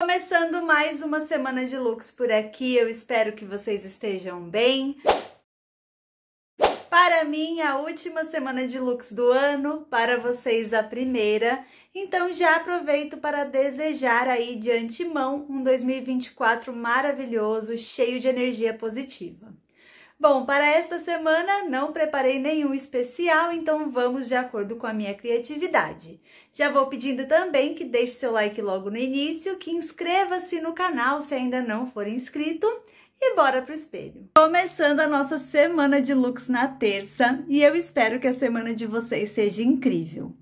Começando mais uma semana de looks por aqui, eu espero que vocês estejam bem. Para mim, a última semana de looks do ano, para vocês a primeira. Então já aproveito para desejar aí de antemão um 2024 maravilhoso, cheio de energia positiva. Bom, para esta semana não preparei nenhum especial, então vamos de acordo com a minha criatividade. Já vou pedindo também que deixe seu like logo no início, que inscreva-se no canal se ainda não for inscrito e bora pro espelho. Começando a nossa semana de looks na terça, e eu espero que a semana de vocês seja incrível.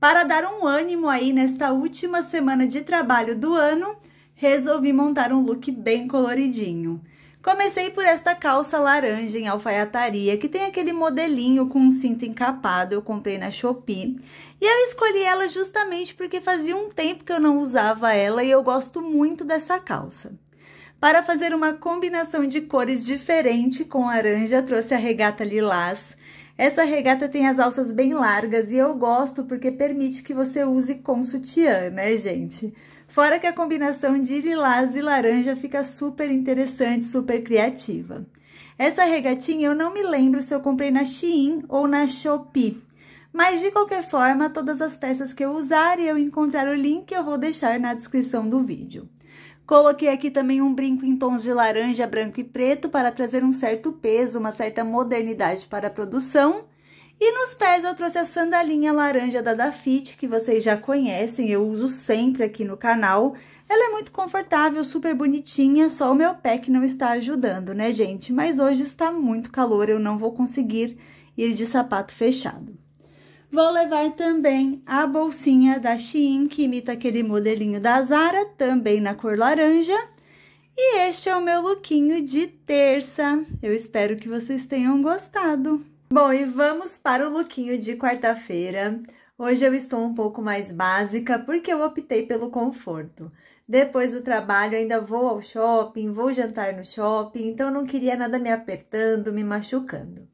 Para dar um ânimo aí nesta última semana de trabalho do ano, resolvi montar um look bem coloridinho. Comecei por esta calça laranja em alfaiataria, que tem aquele modelinho com um cinto encapado, eu comprei na Shopee. E eu escolhi ela justamente porque fazia um tempo que eu não usava ela e eu gosto muito dessa calça. Para fazer uma combinação de cores diferente com laranja, trouxe a regata lilás, essa regata tem as alças bem largas e eu gosto porque permite que você use com sutiã, né, gente? Fora que a combinação de lilás e laranja fica super interessante, super criativa. Essa regatinha eu não me lembro se eu comprei na Shein ou na Shopee, mas de qualquer forma, todas as peças que eu usar e eu encontrar o link, eu vou deixar na descrição do vídeo. Coloquei aqui também um brinco em tons de laranja, branco e preto para trazer um certo peso, uma certa modernidade para a produção. E nos pés eu trouxe a sandalinha laranja da Dafit, que vocês já conhecem, eu uso sempre aqui no canal. Ela é muito confortável, super bonitinha, só o meu pé que não está ajudando, né, gente? Mas hoje está muito calor, eu não vou conseguir ir de sapato fechado. Vou levar também a bolsinha da Shein, que imita aquele modelinho da Zara, também na cor laranja. E este é o meu lookinho de terça. Eu espero que vocês tenham gostado. Bom, e vamos para o lookinho de quarta-feira. Hoje eu estou um pouco mais básica porque eu optei pelo conforto. Depois do trabalho ainda vou ao shopping, vou jantar no shopping, então não queria nada me apertando, me machucando.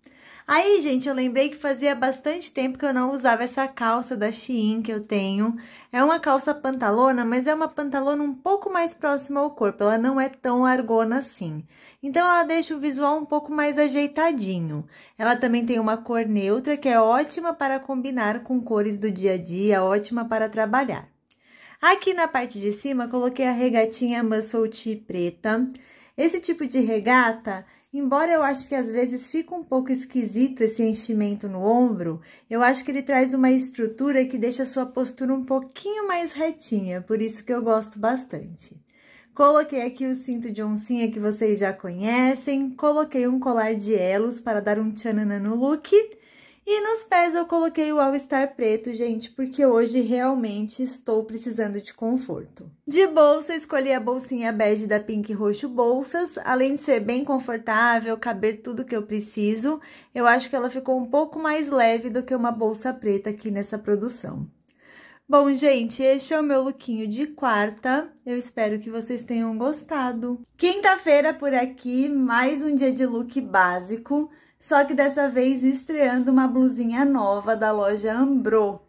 Aí, gente, eu lembrei que fazia bastante tempo que eu não usava essa calça da Shein que eu tenho. É uma calça pantalona, mas é uma pantalona um pouco mais próxima ao corpo, ela não é tão largona assim. Então, ela deixa o visual um pouco mais ajeitadinho. Ela também tem uma cor neutra, que é ótima para combinar com cores do dia a dia, ótima para trabalhar. Aqui na parte de cima, coloquei a regatinha muscle tee preta. Esse tipo de regata Embora eu acho que às vezes fica um pouco esquisito esse enchimento no ombro, eu acho que ele traz uma estrutura que deixa a sua postura um pouquinho mais retinha, por isso que eu gosto bastante. Coloquei aqui o cinto de oncinha que vocês já conhecem, coloquei um colar de elos para dar um tchananã no look e nos pés eu coloquei o All Star preto, gente, porque hoje realmente estou precisando de conforto. De bolsa, escolhi a bolsinha bege da Pink Roxo Bolsas. Além de ser bem confortável, caber tudo que eu preciso, eu acho que ela ficou um pouco mais leve do que uma bolsa preta aqui nessa produção. Bom, gente, este é o meu lookinho de quarta. Eu espero que vocês tenham gostado. Quinta-feira por aqui, mais um dia de look básico só que dessa vez estreando uma blusinha nova da loja Ambro.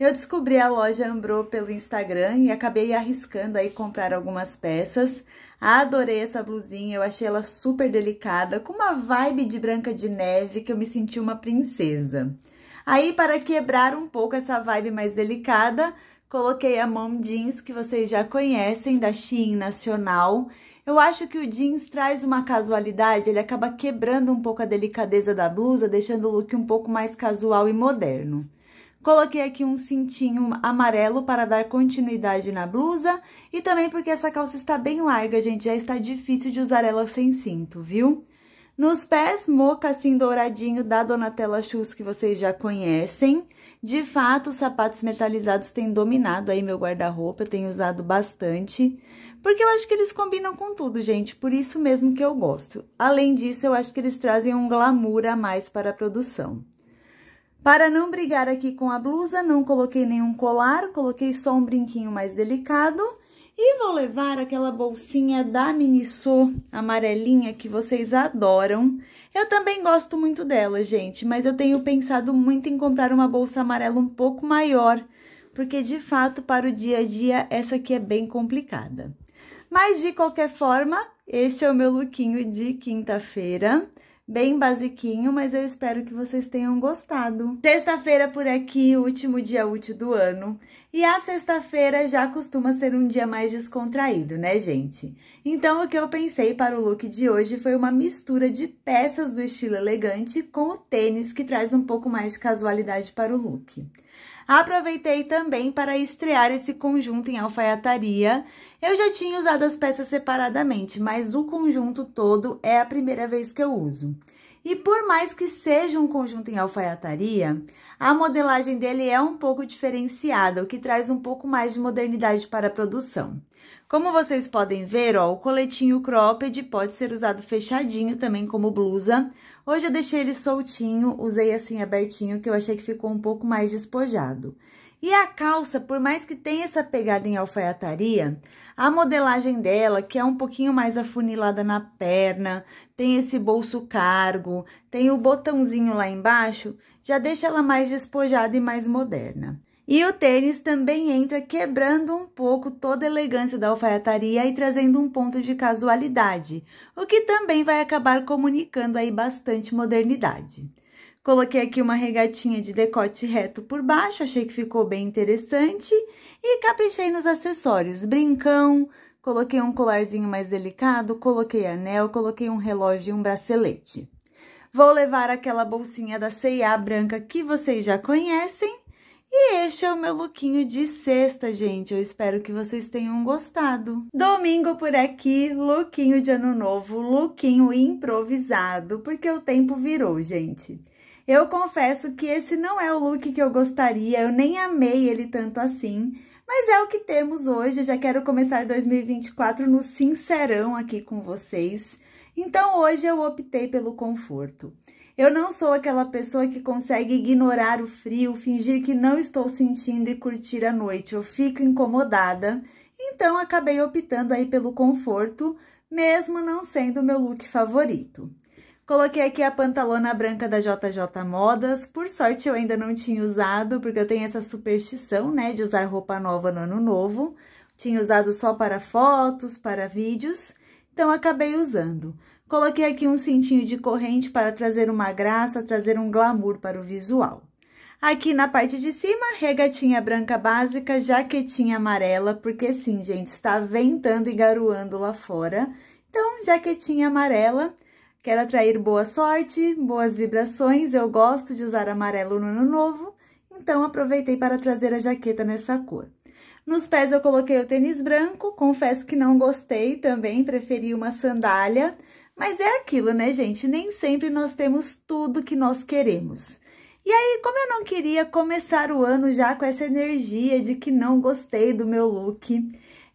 Eu descobri a loja Ambro pelo Instagram e acabei arriscando aí comprar algumas peças. Adorei essa blusinha, eu achei ela super delicada, com uma vibe de branca de neve que eu me senti uma princesa. Aí, para quebrar um pouco essa vibe mais delicada, Coloquei a mom jeans que vocês já conhecem da Shein Nacional. Eu acho que o jeans traz uma casualidade, ele acaba quebrando um pouco a delicadeza da blusa, deixando o look um pouco mais casual e moderno. Coloquei aqui um cintinho amarelo para dar continuidade na blusa e também porque essa calça está bem larga, gente, já está difícil de usar ela sem cinto, viu? Nos pés, mocassim douradinho da Donatella Shoes que vocês já conhecem. De fato, os sapatos metalizados têm dominado aí meu guarda-roupa, eu tenho usado bastante, porque eu acho que eles combinam com tudo, gente, por isso mesmo que eu gosto. Além disso, eu acho que eles trazem um glamour a mais para a produção. Para não brigar aqui com a blusa, não coloquei nenhum colar, coloquei só um brinquinho mais delicado e vou levar aquela bolsinha da Miniso amarelinha que vocês adoram. Eu também gosto muito dela, gente, mas eu tenho pensado muito em comprar uma bolsa amarela um pouco maior, porque de fato para o dia a dia essa aqui é bem complicada. Mas de qualquer forma, este é o meu lookinho de quinta-feira bem basiquinho, mas eu espero que vocês tenham gostado. Sexta-feira por aqui, último dia útil do ano. E a sexta-feira já costuma ser um dia mais descontraído, né, gente? Então, o que eu pensei para o look de hoje foi uma mistura de peças do estilo elegante com o tênis, que traz um pouco mais de casualidade para o look. Aproveitei também para estrear esse conjunto em alfaiataria. Eu já tinha usado as peças separadamente, mas o conjunto todo é a primeira vez que eu uso. E por mais que seja um conjunto em alfaiataria, a modelagem dele é um pouco diferenciada, o que traz um pouco mais de modernidade para a produção. Como vocês podem ver, ó, o coletinho cropped pode ser usado fechadinho também como blusa. Hoje eu deixei ele soltinho, usei assim abertinho, que eu achei que ficou um pouco mais despojado. E a calça, por mais que tenha essa pegada em alfaiataria, a modelagem dela, que é um pouquinho mais afunilada na perna, tem esse bolso cargo, tem o botãozinho lá embaixo, já deixa ela mais despojada e mais moderna. E o tênis também entra quebrando um pouco toda a elegância da alfaiataria e trazendo um ponto de casualidade, o que também vai acabar comunicando aí bastante modernidade. Coloquei aqui uma regatinha de decote reto por baixo, achei que ficou bem interessante. E caprichei nos acessórios, brincão, coloquei um colarzinho mais delicado, coloquei anel, coloquei um relógio e um bracelete. Vou levar aquela bolsinha da C&A branca que vocês já conhecem. E este é o meu lookinho de sexta, gente. Eu espero que vocês tenham gostado. Domingo por aqui, lookinho de ano novo, lookinho improvisado, porque o tempo virou, gente. Eu confesso que esse não é o look que eu gostaria, eu nem amei ele tanto assim, mas é o que temos hoje, eu já quero começar 2024 no sincerão aqui com vocês. Então, hoje eu optei pelo conforto. Eu não sou aquela pessoa que consegue ignorar o frio, fingir que não estou sentindo e curtir a noite, eu fico incomodada. Então, acabei optando aí pelo conforto, mesmo não sendo o meu look favorito. Coloquei aqui a pantalona branca da JJ Modas, por sorte eu ainda não tinha usado, porque eu tenho essa superstição, né, de usar roupa nova no ano novo. Tinha usado só para fotos, para vídeos, então acabei usando. Coloquei aqui um cintinho de corrente para trazer uma graça, trazer um glamour para o visual. Aqui na parte de cima, regatinha branca básica, jaquetinha amarela, porque sim, gente, está ventando e garoando lá fora. Então, jaquetinha amarela Quero atrair boa sorte, boas vibrações, eu gosto de usar amarelo no ano novo, então aproveitei para trazer a jaqueta nessa cor. Nos pés eu coloquei o tênis branco, confesso que não gostei também, preferi uma sandália, mas é aquilo, né, gente? Nem sempre nós temos tudo que nós queremos. E aí, como eu não queria começar o ano já com essa energia de que não gostei do meu look,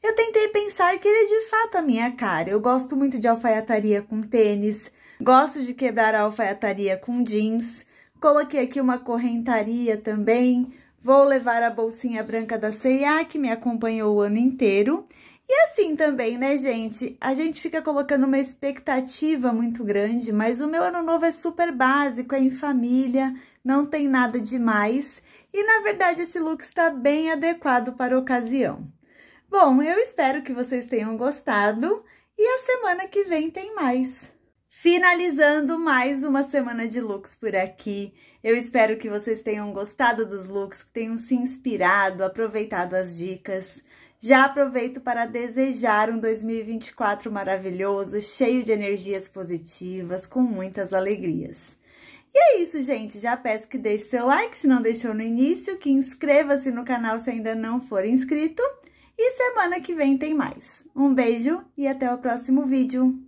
eu tentei pensar que ele é de fato a minha cara. Eu gosto muito de alfaiataria com tênis, gosto de quebrar a alfaiataria com jeans. Coloquei aqui uma correntaria também. Vou levar a bolsinha branca da C&A que me acompanhou o ano inteiro. E assim também, né, gente? A gente fica colocando uma expectativa muito grande, mas o meu ano novo é super básico, é em família, não tem nada demais. E na verdade esse look está bem adequado para a ocasião. Bom, eu espero que vocês tenham gostado e a semana que vem tem mais. Finalizando mais uma semana de looks por aqui. Eu espero que vocês tenham gostado dos looks, que tenham se inspirado, aproveitado as dicas. Já aproveito para desejar um 2024 maravilhoso, cheio de energias positivas, com muitas alegrias. E é isso, gente. Já peço que deixe seu like se não deixou no início, que inscreva-se no canal se ainda não for inscrito e semana que vem tem mais. Um beijo e até o próximo vídeo.